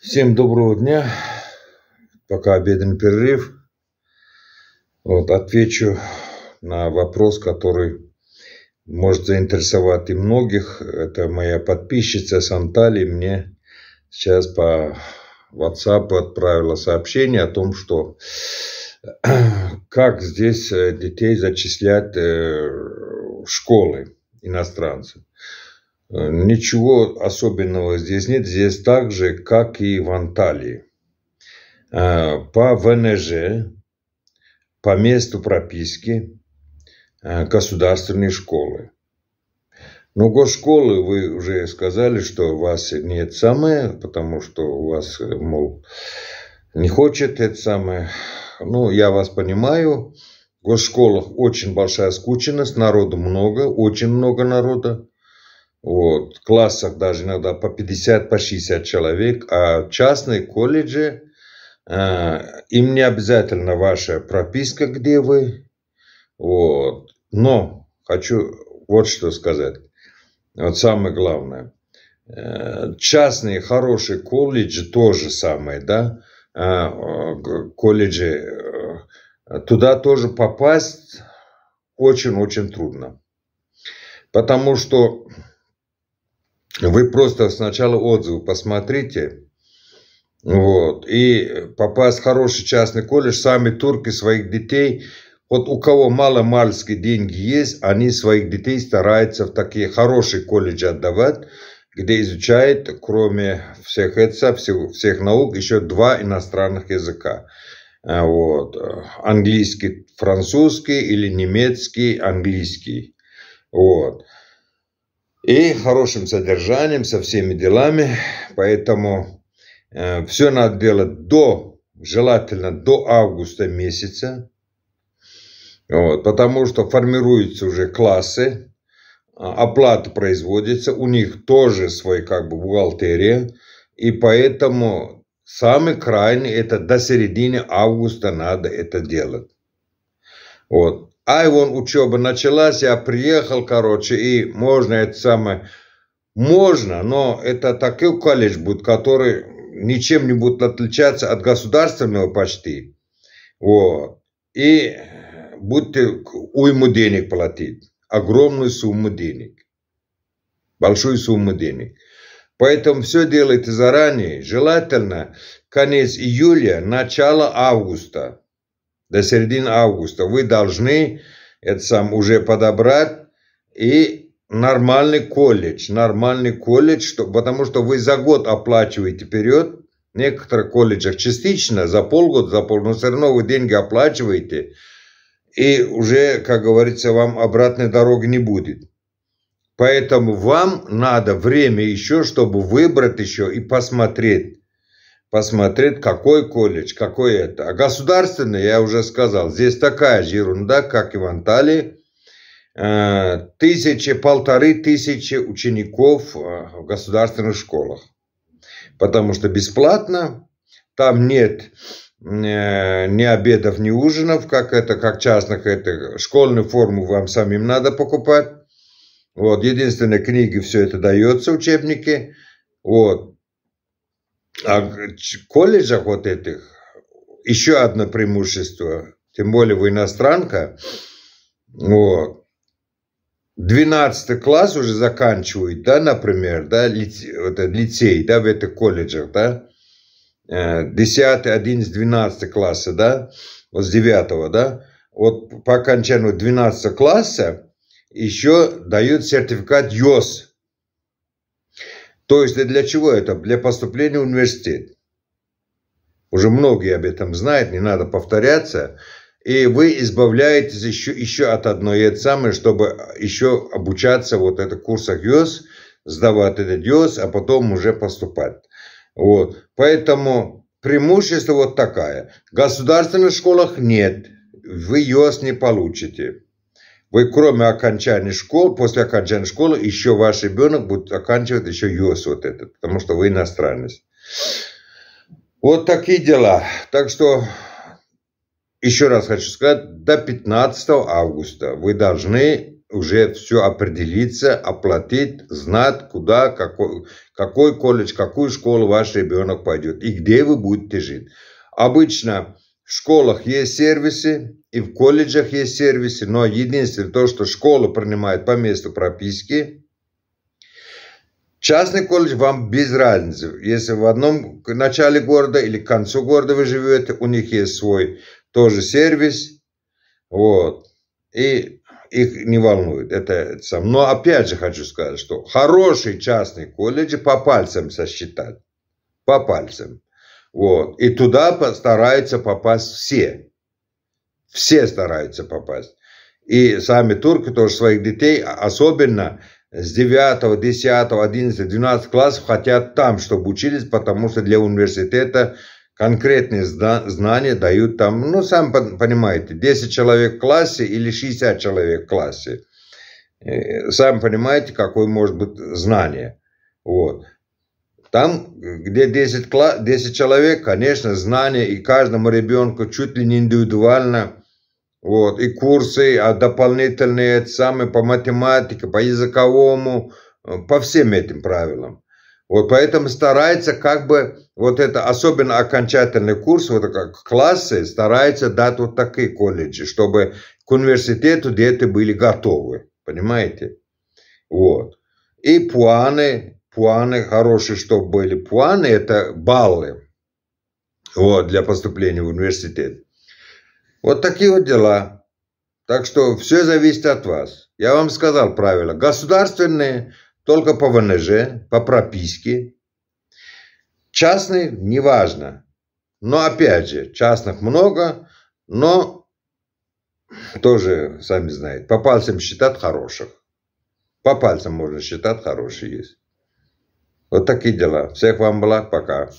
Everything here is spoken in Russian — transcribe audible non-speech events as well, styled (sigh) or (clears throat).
Всем доброго дня. Пока обеденный перерыв. Вот, отвечу на вопрос, который может заинтересовать и многих. Это моя подписчица Сантали мне сейчас по WhatsApp отправила сообщение о том, что (clears throat) как здесь э, детей зачислять э, в школы иностранцев. Э, ничего особенного здесь нет. Здесь так же, как и в Анталии. Э, по ВНЖ, по месту прописки э, государственной школы. Но госшколы вы уже сказали, что у вас нет самое, потому что у вас, мол, не хочет это самое. Ну, я вас понимаю. В госшколах очень большая скученность, народу много, очень много народа. Вот, в классах даже иногда по 50, по 60 человек, а частные колледжи, э, им не обязательно ваша прописка, где вы. Вот. Но хочу вот что сказать. Вот самое главное. Э, частные хорошие колледжи тоже самое, да, а, э, колледжи, э, туда тоже попасть очень-очень трудно. Потому что вы просто сначала отзывы посмотрите. Вот. И попасть в хороший частный колледж, сами турки своих детей, вот у кого мало мальские деньги есть, они своих детей стараются в такие хорошие колледжи отдавать, где изучает, кроме всех это, всех, всех наук, еще два иностранных языка. А, вот. Английский, французский или немецкий, английский. Вот и хорошим содержанием, со всеми делами. Поэтому э, все надо делать до, желательно до августа месяца. Вот, потому что формируются уже классы, а, оплата производится, у них тоже свой как бы бухгалтерия, и поэтому самый крайний это до середины августа надо это делать. Вот. Ай, вон учеба началась, я приехал, короче, и можно это самое... Можно, но это такой колледж будет, который ничем не будет отличаться от государственного почти. Вот. И будете уйму денег платить, огромную сумму денег, большую сумму денег. Поэтому все делайте заранее, желательно конец июля, начало августа до середины августа. Вы должны это сам уже подобрать и нормальный колледж, нормальный колледж, что, потому что вы за год оплачиваете вперед, в некоторых колледжах частично, за полгода, за полгода, но все равно вы деньги оплачиваете, и уже, как говорится, вам обратной дороги не будет. Поэтому вам надо время еще, чтобы выбрать еще и посмотреть, посмотрит, какой колледж, какой это. А государственный, я уже сказал, здесь такая же ерунда, как и в Анталии. Э, тысячи, полторы тысячи учеников э, в государственных школах. Потому что бесплатно, там нет э, ни обедов, ни ужинов, как это, как частных, это школьную форму вам самим надо покупать. Вот, единственные книги, все это дается, учебники. Вот, а колледжах вот этих еще одно преимущество, тем более вы иностранка, вот, 12 класс уже заканчивают, да, например, да, лицей, вот, лицей да, в этих колледжах, да, 10, 11, 12 класса, да, вот с 9, да, вот по окончанию 12 класса еще дают сертификат ЙОС, то есть для чего это? Для поступления в университет. Уже многие об этом знают, не надо повторяться. И вы избавляетесь еще, еще от одной это самое, чтобы еще обучаться вот это курсах ЮС, сдавать этот ЮС, а потом уже поступать. Вот. Поэтому преимущество вот такое. В государственных школах нет, вы ЮС не получите. Вы кроме окончания школы, после окончания школы еще ваш ребенок будет оканчивать еще ЮС вот этот, потому что вы иностранец. Вот такие дела. Так что еще раз хочу сказать, до 15 августа вы должны уже все определиться, оплатить, знать, куда, какой, какой колледж, какую школу ваш ребенок пойдет и где вы будете жить. Обычно в школах есть сервисы, и в колледжах есть сервисы, но единственное то, что школа принимает по месту прописки. Частный колледж вам без разницы. Если в одном начале города или к концу города вы живете, у них есть свой тоже сервис. Вот. И их не волнует. Это, это сам. Но опять же хочу сказать, что хороший частный колледж по пальцам сосчитать. По пальцам. Вот. И туда постараются попасть все. Все стараются попасть. И сами турки тоже своих детей, а особенно с 9, 10, 11, 12 классов хотят там, чтобы учились, потому что для университета конкретные знания дают там, ну, сам понимаете, 10 человек в классе или 60 человек в классе. Э, сам понимаете, какое может быть знание. Вот. Там, где 10, 10 человек, конечно, знания и каждому ребенку чуть ли не индивидуально – вот, и курсы а дополнительные самые по математике, по языковому, э, по всем этим правилам. Вот поэтому старается как бы вот это, особенно окончательный курс, вот как классы, старается дать вот такие колледжи, чтобы к университету дети были готовы, понимаете? Вот. И планы, планы хорошие, чтобы были. Планы – это баллы вот, для поступления в университет. Вот такие вот дела. Так что все зависит от вас. Я вам сказал правила. Государственные только по ВНЖ, по прописке. Частные неважно. Но опять же, частных много, но тоже, сами знаете, по пальцам считать хороших. По пальцам можно считать хорошие есть. Вот такие дела. Всех вам благ. Пока.